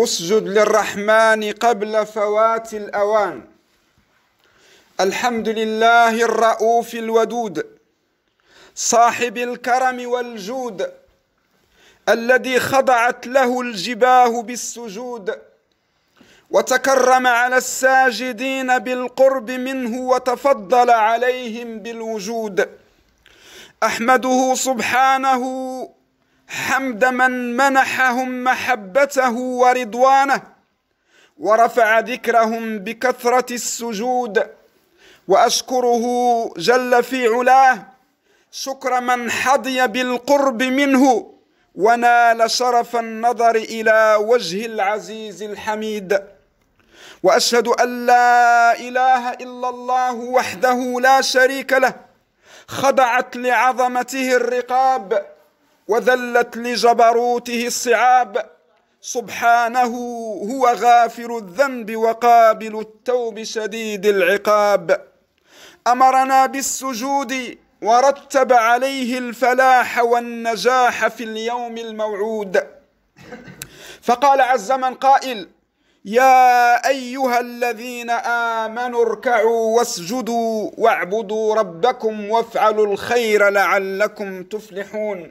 اسجد للرحمن قبل فوات الأوان الحمد لله الرؤوف الودود صاحب الكرم والجود الذي خضعت له الجباه بالسجود وتكرم على الساجدين بالقرب منه وتفضل عليهم بالوجود احمده سبحانه حمد من منحهم محبته ورضوانه ورفع ذكرهم بكثرة السجود وأشكره جل في علاه شكر من حظي بالقرب منه ونال شرف النظر إلى وجه العزيز الحميد وأشهد أن لا إله إلا الله وحده لا شريك له خضعت لعظمته الرقاب وذلت لجبروته الصعاب سبحانه هو غافر الذنب وقابل التوب شديد العقاب امرنا بالسجود ورتب عليه الفلاح والنجاح في اليوم الموعود فقال عز من قائل يا ايها الذين امنوا اركعوا واسجدوا واعبدوا ربكم وافعلوا الخير لعلكم تفلحون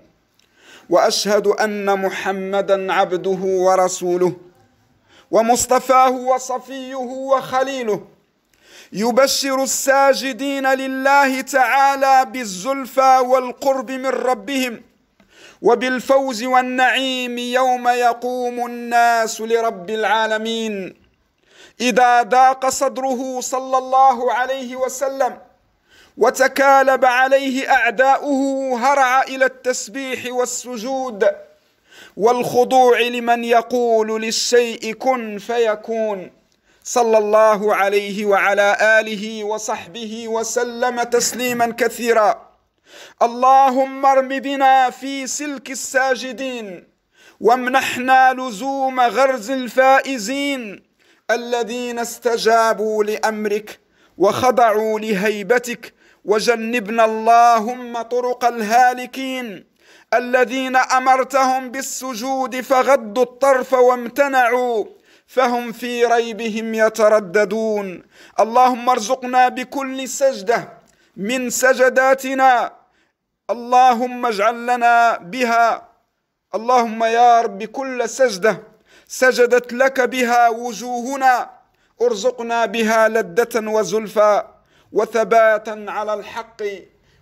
واشهد ان محمدا عبده ورسوله ومصطفاه وصفيه وخليله يبشر الساجدين لله تعالى بالزلفى والقرب من ربهم وبالفوز والنعيم يوم يقوم الناس لرب العالمين اذا ضاق صدره صلى الله عليه وسلم وتكالب عليه اعداؤه هرع الى التسبيح والسجود والخضوع لمن يقول للشيء كن فيكون صلى الله عليه وعلى اله وصحبه وسلم تسليما كثيرا اللهم ارم بنا في سلك الساجدين وامنحنا لزوم غرز الفائزين الذين استجابوا لامرك وخضعوا لهيبتك وجنبنا اللهم طرق الهالكين الذين امرتهم بالسجود فغدوا الطرف وامتنعوا فهم في ريبهم يترددون اللهم ارزقنا بكل سجده من سجداتنا اللهم اجعل لنا بها اللهم يا رب كل سجده سجدت لك بها وجوهنا ارزقنا بها لده وزلفى وثباتا على الحق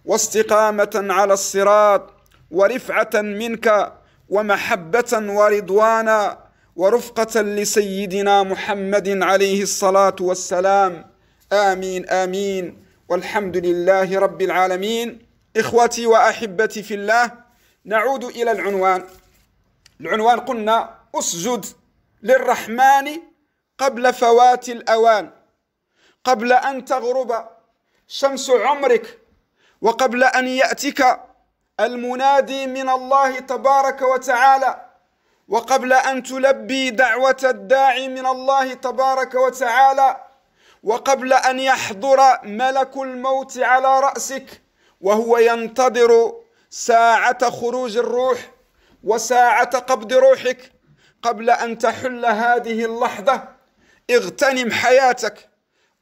واستقامه على الصراط ورفعه منك ومحبه ورضوانا ورفقه لسيدنا محمد عليه الصلاه والسلام امين امين والحمد لله رب العالمين اخوتي واحبتي في الله نعود الى العنوان العنوان قلنا اسجد للرحمن قبل فوات الاوان قبل ان تغرب شمس عمرك وقبل أن يأتيك المنادي من الله تبارك وتعالى وقبل أن تلبي دعوة الداعي من الله تبارك وتعالى وقبل أن يحضر ملك الموت على رأسك وهو ينتظر ساعة خروج الروح وساعة قبض روحك قبل أن تحل هذه اللحظة اغتنم حياتك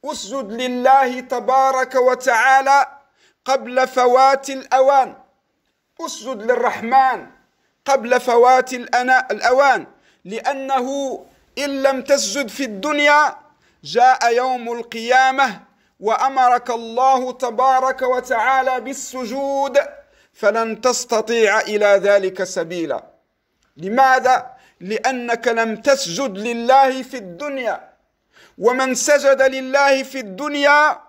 اسجد لله تبارك وتعالى قبل فوات الاوان اسجد للرحمن قبل فوات الأنا الاوان لانه ان لم تسجد في الدنيا جاء يوم القيامه وامرك الله تبارك وتعالى بالسجود فلن تستطيع الى ذلك سبيلا لماذا لانك لم تسجد لله في الدنيا ومن سجد لله في الدنيا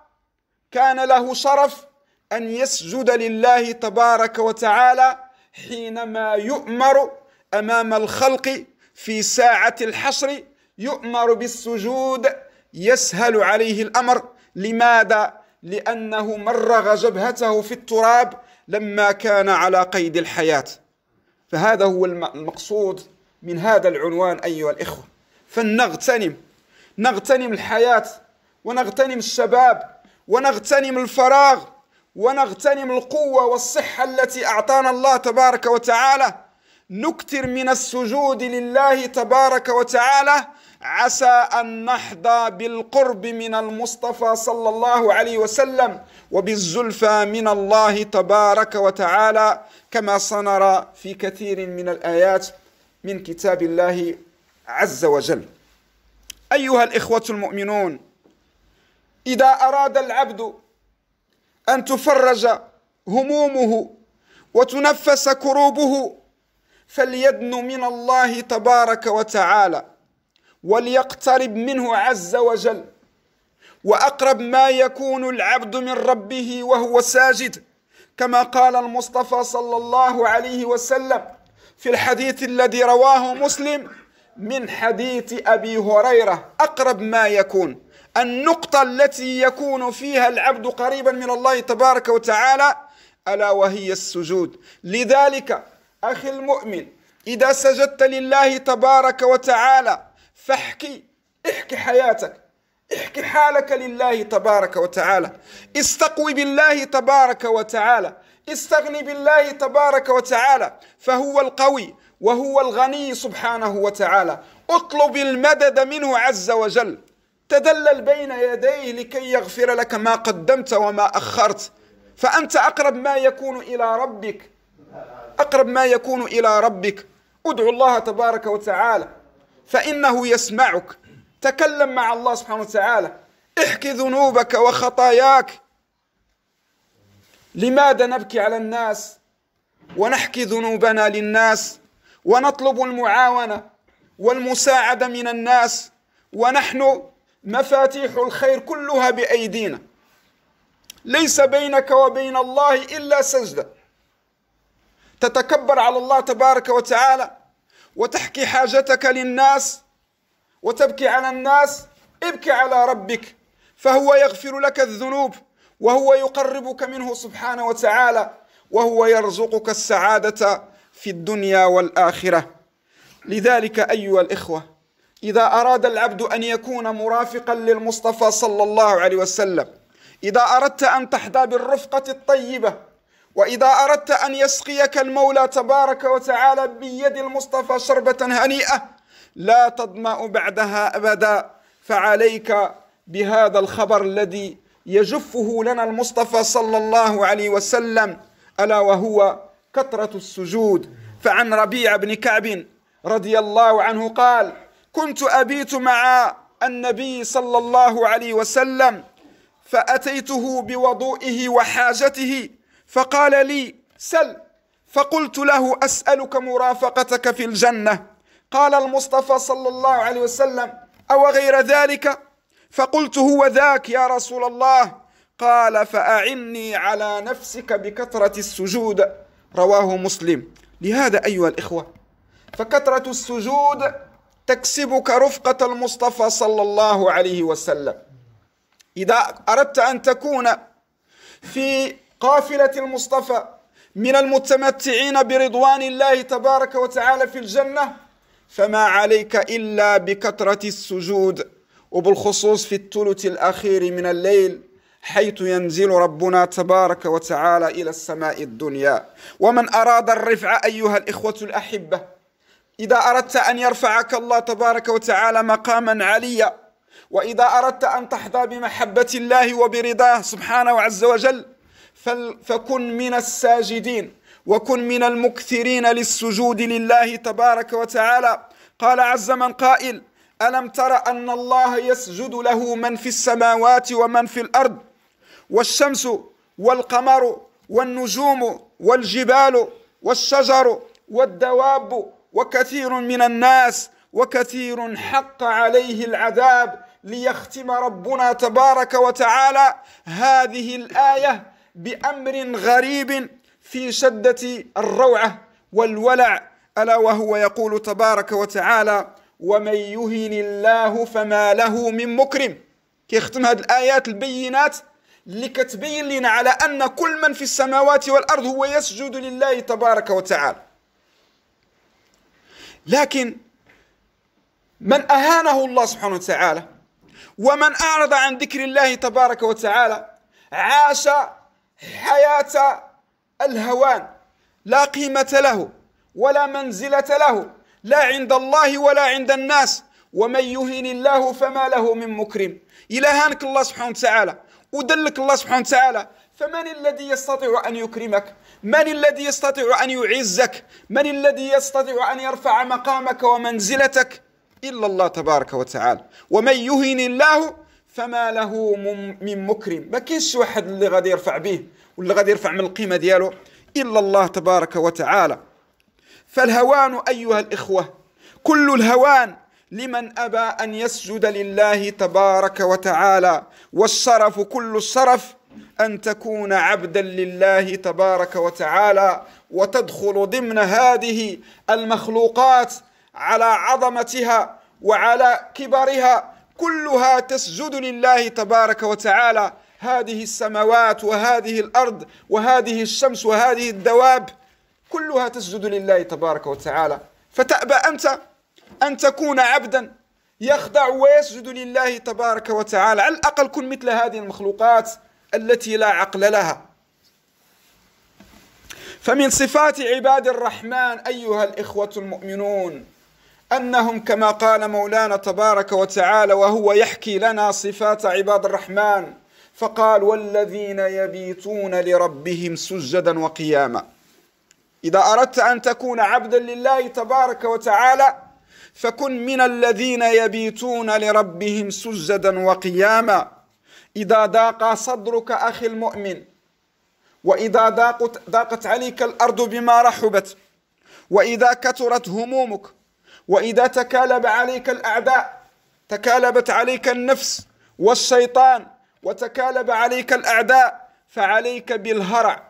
كان له شرف أن يسجد لله تبارك وتعالى حينما يؤمر أمام الخلق في ساعة الحشر يؤمر بالسجود يسهل عليه الأمر لماذا؟ لأنه مرغ جبهته في التراب لما كان على قيد الحياة فهذا هو المقصود من هذا العنوان أيها الإخوة فلنغتنم نغتنم الحياة ونغتنم الشباب ونغتنم الفراغ ونغتنم القوة والصحة التي أعطانا الله تبارك وتعالى نكثر من السجود لله تبارك وتعالى عسى أن نحظى بالقرب من المصطفى صلى الله عليه وسلم وبالزلفى من الله تبارك وتعالى كما سنرى في كثير من الآيات من كتاب الله عز وجل أيها الإخوة المؤمنون إذا أراد العبد أن تفرج همومه وتنفس كروبه فليدن من الله تبارك وتعالى وليقترب منه عز وجل واقرب ما يكون العبد من ربه وهو ساجد كما قال المصطفى صلى الله عليه وسلم في الحديث الذي رواه مسلم من حديث أبي هريرة أقرب ما يكون النقطة التي يكون فيها العبد قريبا من الله تبارك وتعالى ألا وهي السجود لذلك أخي المؤمن إذا سجدت لله تبارك وتعالى فاحكي احكي حياتك احكي حالك لله تبارك وتعالى استقوي بالله تبارك وتعالى استغني بالله تبارك وتعالى فهو القوي وهو الغني سبحانه وتعالى اطلب المدد منه عز وجل تدلل بين يديه لكي يغفر لك ما قدمت وما أخرت فأنت أقرب ما يكون إلى ربك أقرب ما يكون إلى ربك ادعو الله تبارك وتعالى فإنه يسمعك تكلم مع الله سبحانه وتعالى احكي ذنوبك وخطاياك لماذا نبكي على الناس ونحكي ذنوبنا للناس ونطلب المعاونه والمساعده من الناس ونحن مفاتيح الخير كلها بايدينا ليس بينك وبين الله الا سجده تتكبر على الله تبارك وتعالى وتحكي حاجتك للناس وتبكي على الناس ابكي على ربك فهو يغفر لك الذنوب وهو يقربك منه سبحانه وتعالى وهو يرزقك السعاده في الدنيا والاخره لذلك ايها الاخوه اذا اراد العبد ان يكون مرافقا للمصطفى صلى الله عليه وسلم اذا اردت ان تحظى بالرفقه الطيبه واذا اردت ان يسقيك المولى تبارك وتعالى بيد المصطفى شربه هنيئه لا تظما بعدها ابدا فعليك بهذا الخبر الذي يجفه لنا المصطفى صلى الله عليه وسلم الا وهو كثرة السجود فعن ربيع بن كعب رضي الله عنه قال كنت أبيت مع النبي صلى الله عليه وسلم فأتيته بوضوئه وحاجته فقال لي سل فقلت له أسألك مرافقتك في الجنة قال المصطفى صلى الله عليه وسلم أو غير ذلك فقلت هو ذاك يا رسول الله قال فأعني على نفسك بكثرة السجود رواه مسلم لهذا أيها الإخوة فكثرة السجود تكسبك رفقة المصطفى صلى الله عليه وسلم إذا أردت أن تكون في قافلة المصطفى من المتمتعين برضوان الله تبارك وتعالى في الجنة فما عليك إلا بكثرة السجود وبالخصوص في الثلث الأخير من الليل حيث ينزل ربنا تبارك وتعالى إلى السماء الدنيا ومن أراد الرفع أيها الإخوة الأحبة إذا أردت أن يرفعك الله تبارك وتعالى مقاما عليا وإذا أردت أن تحظى بمحبة الله وبرضاه سبحانه عز وجل فكن من الساجدين وكن من المكثرين للسجود لله تبارك وتعالى قال عز من قائل ألم تر أن الله يسجد له من في السماوات ومن في الأرض والشمس والقمر والنجوم والجبال والشجر والدواب وكثير من الناس وكثير حق عليه العذاب ليختم ربنا تبارك وتعالى هذه الايه بامر غريب في شده الروعه والولع الا وهو يقول تبارك وتعالى ومن يهن الله فما له من مكرم كيختم هذه الايات البينات اللي كتبين لنا على أن كل من في السماوات والأرض هو يسجد لله تبارك وتعالى لكن من أهانه الله سبحانه وتعالى ومن أعرض عن ذكر الله تبارك وتعالى عاش حياة الهوان لا قيمة له ولا منزلة له لا عند الله ولا عند الناس ومن يهن الله فما له من مكرم إلى هانك الله سبحانه وتعالى ودلك الله سبحانه وتعالى فمن الذي يستطيع أن يكرمك من الذي يستطيع أن يعزك من الذي يستطيع أن يرفع مقامك ومنزلتك إلا الله تبارك وتعالى ومن يهن الله فما له من مكرم ما كاينش واحد اللي غادي يرفع به واللي غادي يرفع من القيمة ديالو إلا الله تبارك وتعالى فالهوان أيها الإخوة كل الهوان لمن أبى أن يسجد لله تبارك وتعالى والشرف كل الشرف أن تكون عبدا لله تبارك وتعالى وتدخل ضمن هذه المخلوقات على عظمتها وعلى كبرها كلها تسجد لله تبارك وتعالى هذه السماوات وهذه الأرض وهذه الشمس وهذه الدواب كلها تسجد لله تبارك وتعالى فتأبى أنت أن تكون عبدا يخضع ويسجد لله تبارك وتعالى على الأقل كن مثل هذه المخلوقات التي لا عقل لها فمن صفات عباد الرحمن أيها الإخوة المؤمنون أنهم كما قال مولانا تبارك وتعالى وهو يحكي لنا صفات عباد الرحمن فقال والذين يبيتون لربهم سجدا وقياما إذا أردت أن تكون عبدا لله تبارك وتعالى فكن من الذين يبيتون لربهم سجدا وقياما إذا ضاق صدرك أخي المؤمن وإذا ضاقت, ضاقت عليك الأرض بما رحبت وإذا كثرت همومك وإذا تكالب عليك الأعداء تكالبت عليك النفس والشيطان وتكالب عليك الأعداء فعليك بالهرع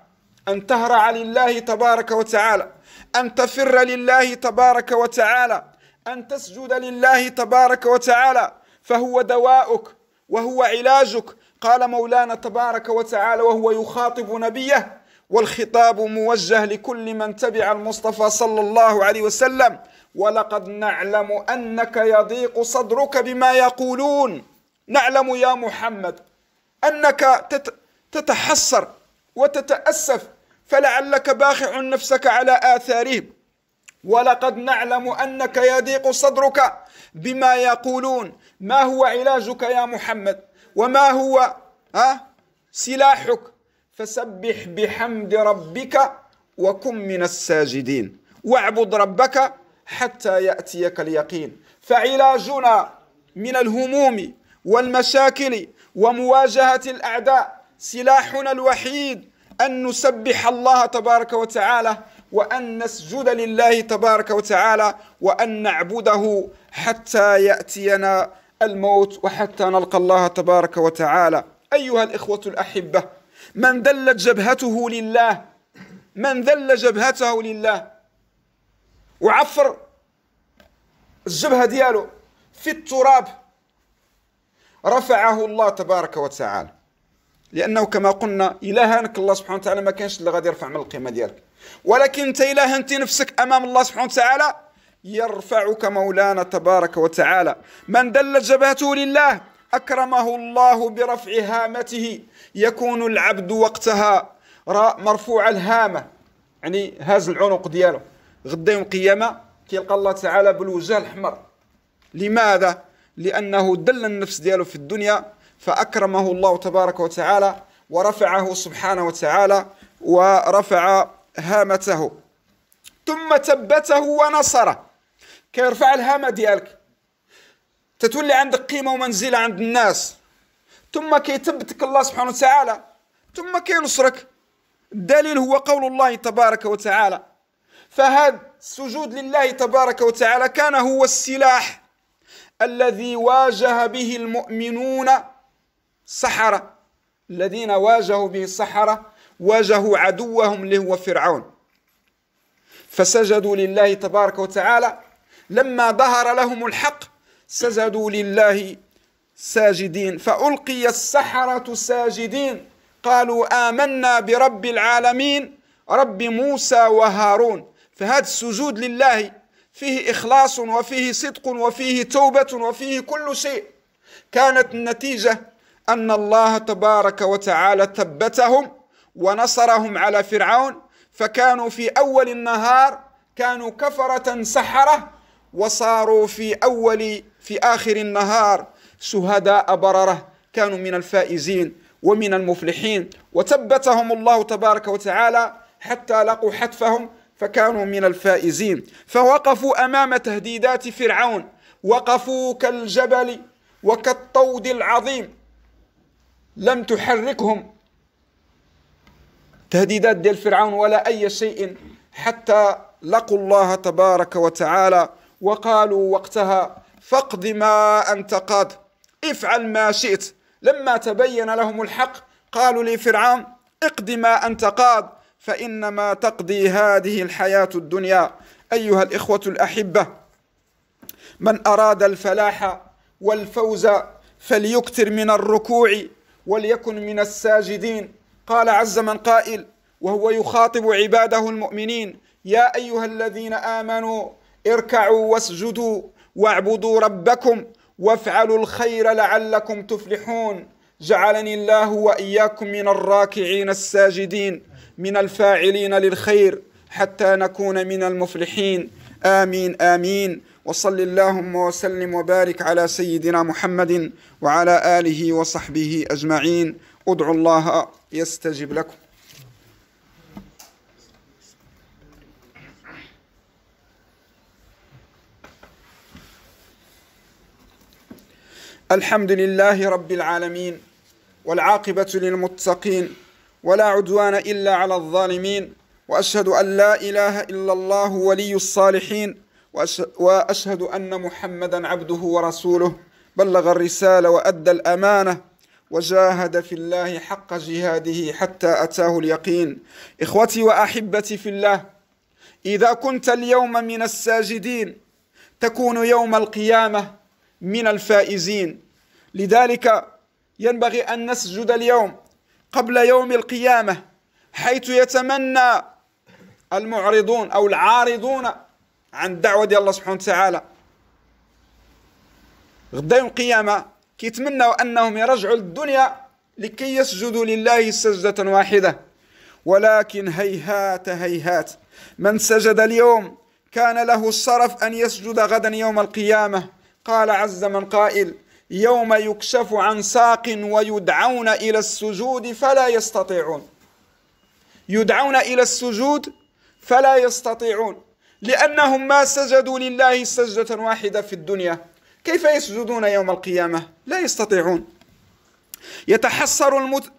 أن تهرع لله تبارك وتعالى أن تفر لله تبارك وتعالى أن تسجد لله تبارك وتعالى فهو دواؤك وهو علاجك قال مولانا تبارك وتعالى وهو يخاطب نبيه والخطاب موجه لكل من تبع المصطفى صلى الله عليه وسلم ولقد نعلم انك يضيق صدرك بما يقولون نعلم يا محمد انك تتحسر وتتاسف فلعلك باخع نفسك على اثارهم ولقد نعلم انك يضيق صدرك بما يقولون ما هو علاجك يا محمد وما هو ها سلاحك فسبح بحمد ربك وكن من الساجدين واعبد ربك حتى ياتيك اليقين فعلاجنا من الهموم والمشاكل ومواجهه الاعداء سلاحنا الوحيد ان نسبح الله تبارك وتعالى وأن نسجد لله تبارك وتعالى وأن نعبده حتى يأتينا الموت وحتى نلقى الله تبارك وتعالى أيها الإخوة الأحبة من ذلت جبهته لله من ذل جبهته لله وعفر الجبهة دياله في التراب رفعه الله تبارك وتعالى لأنه كما قلنا إلهانك الله سبحانه وتعالى ما كانش اللي غادي يرفع من القيمة ديالك ولكن انت اله انت نفسك أمام الله سبحانه وتعالى يرفعك مولانا تبارك وتعالى من دلت جبهته لله أكرمه الله برفع هامته يكون العبد وقتها مرفوع الهامة يعني هاز العنق ديالو غدا يوم القيامة كيلقى الله تعالى بالوجه الأحمر لماذا؟ لأنه دل النفس ديالو في الدنيا فأكرمه الله تبارك وتعالى ورفعه سبحانه وتعالى ورفع هامته ثم ثبته ونصره كيرفع الهامه ديالك تتولي عندك قيمه ومنزله عند الناس ثم كيثبتك الله سبحانه وتعالى ثم كينصرك الدليل هو قول الله تبارك وتعالى فهذا السجود لله تبارك وتعالى كان هو السلاح الذي واجه به المؤمنون سحره الذين واجهوا به السحرة واجهوا عدوهم اللي هو فرعون فسجدوا لله تبارك وتعالى لما ظهر لهم الحق سجدوا لله ساجدين فألقي السحرة ساجدين قالوا آمنا برب العالمين رب موسى وهارون فهذا السجود لله فيه إخلاص وفيه صدق وفيه توبة وفيه كل شيء كانت النتيجة أن الله تبارك وتعالى ثبتهم ونصرهم على فرعون فكانوا في أول النهار كانوا كفرة سحرة وصاروا في أول في آخر النهار شهداء بررة كانوا من الفائزين ومن المفلحين وثبتهم الله تبارك وتعالى حتى لقوا حتفهم فكانوا من الفائزين فوقفوا أمام تهديدات فرعون وقفوا كالجبل وكالطود العظيم لم تحركهم تهديدات ديال فرعون ولا أي شيء حتى لقوا الله تبارك وتعالى وقالوا وقتها فاقض ما أنت قاد افعل ما شئت لما تبين لهم الحق قالوا لفرعون اقض ما أنت قاد فإنما تقضي هذه الحياة الدنيا أيها الإخوة الأحبة من أراد الفلاح والفوز فليكثر من الركوع وليكن من الساجدين قال عز من قائل وهو يخاطب عباده المؤمنين يا أيها الذين آمنوا اركعوا واسجدوا واعبدوا ربكم وافعلوا الخير لعلكم تفلحون جعلني الله وإياكم من الراكعين الساجدين من الفاعلين للخير حتى نكون من المفلحين آمين آمين وصل اللهم وسلم وبارك على سيدنا محمد وعلى آله وصحبه أجمعين ادعوا الله يستجب لكم الحمد لله رب العالمين والعاقبة للمتقين ولا عدوان إلا على الظالمين وأشهد أن لا إله إلا الله ولي الصالحين وأشهد أن محمدا عبده ورسوله بلغ الرسالة وأدى الأمانة وجاهد في الله حق جهاده حتى أتاه اليقين إخوتي وأحبتي في الله إذا كنت اليوم من الساجدين تكون يوم القيامة من الفائزين لذلك ينبغي أن نسجد اليوم قبل يوم القيامة حيث يتمنى المعرضون أو العارضون عن دعوة الله سبحانه وتعالى غدا يوم القيامة كيتمنوا أنهم يرجعوا للدنيا لكي يسجدوا لله سجدة واحدة ولكن هيهات هيهات من سجد اليوم كان له الشرف أن يسجد غدا يوم القيامة قال عز من قائل يوم يكشف عن ساق ويدعون إلى السجود فلا يستطيعون يدعون إلى السجود فلا يستطيعون لأنهم ما سجدوا لله سجدة واحدة في الدنيا كيف يسجدون يوم القيامة لا يستطيعون يتحسر المت...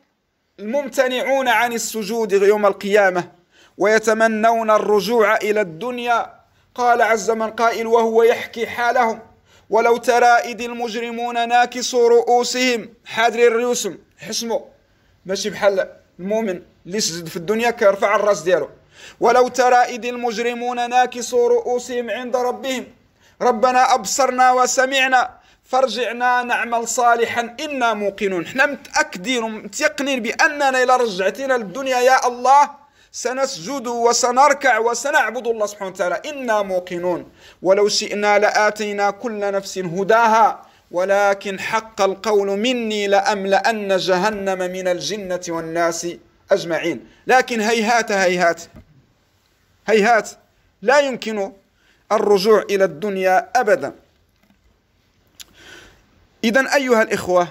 الممتنعون عن السجود يوم القيامة ويتمنون الرجوع إلى الدنيا قال عز من قائل وهو يحكي حالهم ولو ترى إذ المجرمون ناكسوا رؤوسهم حادر الريوسم حسمه ماشي بحال المؤمن اللي سجد في الدنيا كيرفع الراس ديالو ولو ترى إذ المجرمون ناكسوا رؤوسهم عند ربهم ربنا أبصرنا وسمعنا فارجعنا نعمل صالحا إنا موقنون احنا متأكدين ومتيقنين بأننا إلى رجعتنا للدنيا يا الله سنسجد وسنركع وسنعبد الله سبحانه وتعالى إنا موقنون ولو شئنا لآتينا كل نفس هداها ولكن حق القول مني لأملأن جهنم من الجنة والناس أجمعين لكن هيهات هيهات هيهات لا يمكن الرجوع إلى الدنيا أبدا إذا أيها الإخوة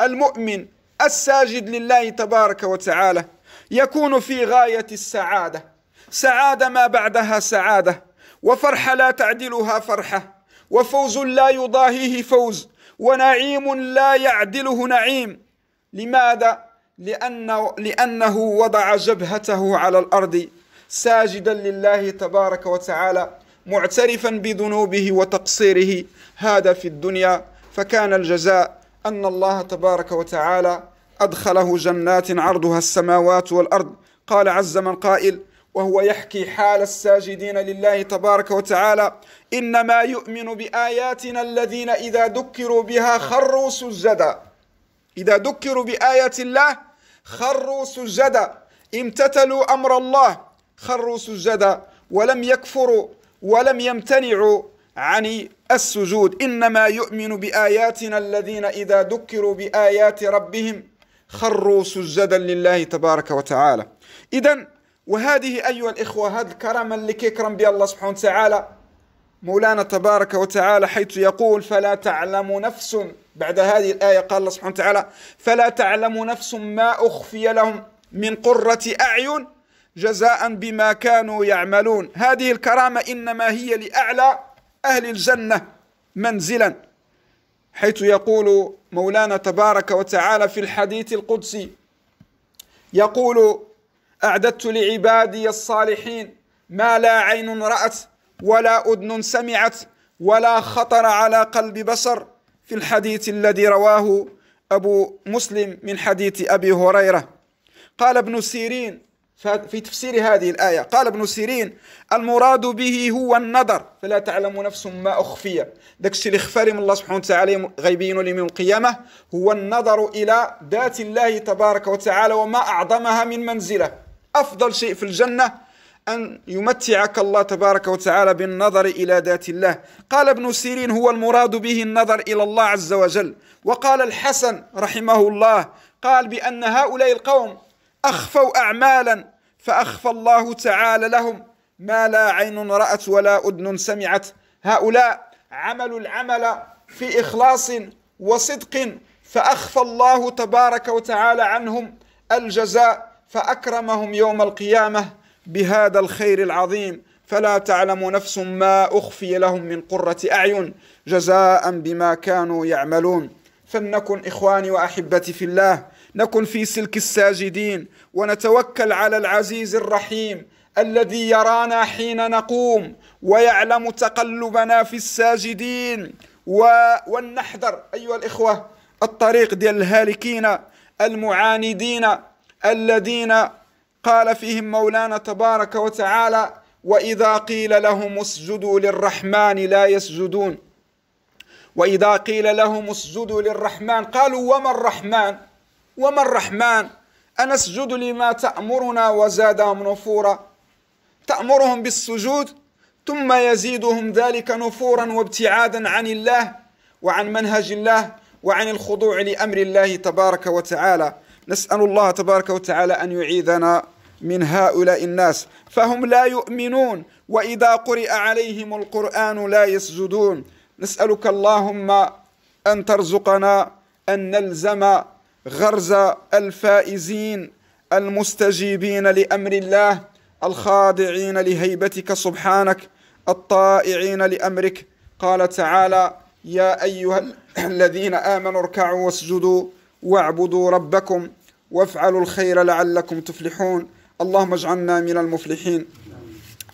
المؤمن الساجد لله تبارك وتعالى يكون في غاية السعادة سعادة ما بعدها سعادة وفرحة لا تعدلها فرحة وفوز لا يضاهيه فوز ونعيم لا يعدله نعيم لماذا؟ لأنه, لأنه وضع جبهته على الأرض ساجدا لله تبارك وتعالى معترفا بذنوبه وتقصيره هذا في الدنيا فكان الجزاء أن الله تبارك وتعالى أدخله جنات عرضها السماوات والأرض قال عز من قائل وهو يحكي حال الساجدين لله تبارك وتعالى إنما يؤمن بآياتنا الذين إذا ذكروا بها خروا سجدا إذا ذكروا بآيات الله خروا سجدا امتثلوا أمر الله خروا سجدا ولم يكفروا ولم يمتنعوا عن السجود إنما يؤمن بآياتنا الذين إذا ذكروا بآيات ربهم خروا سجدا لله تبارك وتعالى إذا وهذه أيها الإخوة هذا الكرم اللي كيكرم بها الله سبحانه وتعالى مولانا تبارك وتعالى حيث يقول فلا تعلم نفس بعد هذه الآية قال الله سبحانه وتعالى فلا تعلم نفس ما أخفي لهم من قرة أعين جزاء بما كانوا يعملون هذه الكرامة إنما هي لأعلى أهل الجنة منزلا حيث يقول مولانا تبارك وتعالى في الحديث القدسي يقول أعددت لعبادي الصالحين ما لا عين رأت ولا أذن سمعت ولا خطر على قلب بصر في الحديث الذي رواه أبو مسلم من حديث أبي هريرة قال ابن سيرين في تفسير هذه الآية قال ابن سيرين المراد به هو النظر فلا تعلم نفس ما أخفي الشيء اللي خفى من الله سبحانه وتعالى غيبين لهم يوم القيامة هو النظر إلى ذات الله تبارك وتعالى وما أعظمها من منزلة أفضل شيء في الجنة أن يمتعك الله تبارك وتعالى بالنظر إلى ذات الله قال ابن سيرين هو المراد به النظر إلى الله عز وجل وقال الحسن رحمه الله قال بأن هؤلاء القوم أخفوا أعمالا فأخفى الله تعالى لهم ما لا عين رأت ولا أذن سمعت هؤلاء عملوا العمل في إخلاص وصدق فأخفى الله تبارك وتعالى عنهم الجزاء فأكرمهم يوم القيامة بهذا الخير العظيم فلا تعلم نفس ما أخفي لهم من قرة أعين جزاء بما كانوا يعملون فلنكن إخواني وأحبتي في الله نكن في سلك الساجدين ونتوكل على العزيز الرحيم الذي يرانا حين نقوم ويعلم تقلبنا في الساجدين و... ونحذر أيها الإخوة الطريق ديال الهالكين المعاندين الذين قال فيهم مولانا تبارك وتعالى وإذا قيل لهم اسجدوا للرحمن لا يسجدون وإذا قيل لهم اسجدوا للرحمن قالوا وما الرحمن وما الرحمن أنسجد لما تأمرنا وزادهم نفورا تأمرهم بالسجود ثم يزيدهم ذلك نفورا وابتعادا عن الله وعن منهج الله وعن الخضوع لأمر الله تبارك وتعالى نسأل الله تبارك وتعالى أن يعيذنا من هؤلاء الناس فهم لا يؤمنون وإذا قرئ عليهم القرآن لا يسجدون نسألك اللهم أن ترزقنا أن نلزم غرز الفائزين المستجيبين لامر الله الخاضعين لهيبتك سبحانك الطائعين لامرك قال تعالى يا ايها الذين امنوا اركعوا واسجدوا واعبدوا ربكم وافعلوا الخير لعلكم تفلحون اللهم اجعلنا من المفلحين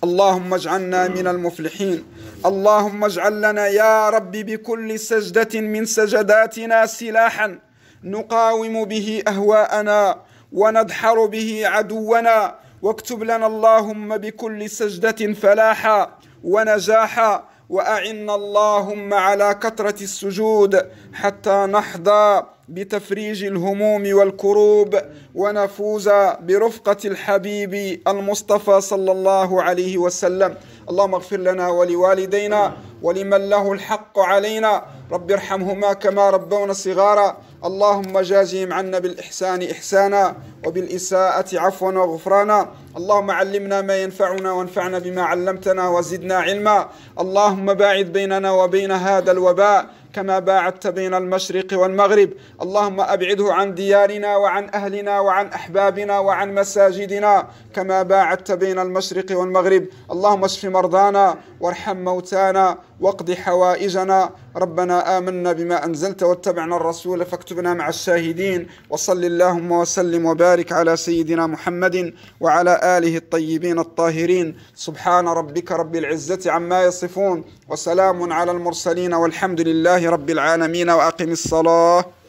اللهم اجعلنا من المفلحين اللهم اجعل لنا يا رب بكل سجدة من سجداتنا سلاحا نقاوم به أهواءنا وندحر به عدونا واكتب لنا اللهم بكل سجدة فلاحا ونجاحا وأعنا اللهم على كثرة السجود حتى نحظى بتفريج الهموم والكروب ونفوز برفقة الحبيب المصطفى صلى الله عليه وسلم اللهم اغفر لنا ولوالدينا ولمن له الحق علينا رب ارحمهما كما ربونا صغارا اللهم جازهم عنا بالإحسان إحسانا وبالإساءة عفوا وغفرانا اللهم علمنا ما ينفعنا وانفعنا بما علمتنا وزدنا علما اللهم باعد بيننا وبين هذا الوباء كما باعدت بين المشرق والمغرب اللهم أبعده عن ديارنا وعن أهلنا وعن أحبابنا وعن مساجدنا كما باعدت بين المشرق والمغرب اللهم اشف مرضانا وارحم موتانا واقض حوائجنا ربنا آمنا بما أنزلت واتبعنا الرسول فاكتبنا مع الشاهدين وصل اللهم وسلم وبارك على سيدنا محمد وعلى آله الطيبين الطاهرين سبحان ربك رب العزة عما يصفون وسلام على المرسلين والحمد لله رب العالمين وأقم الصلاة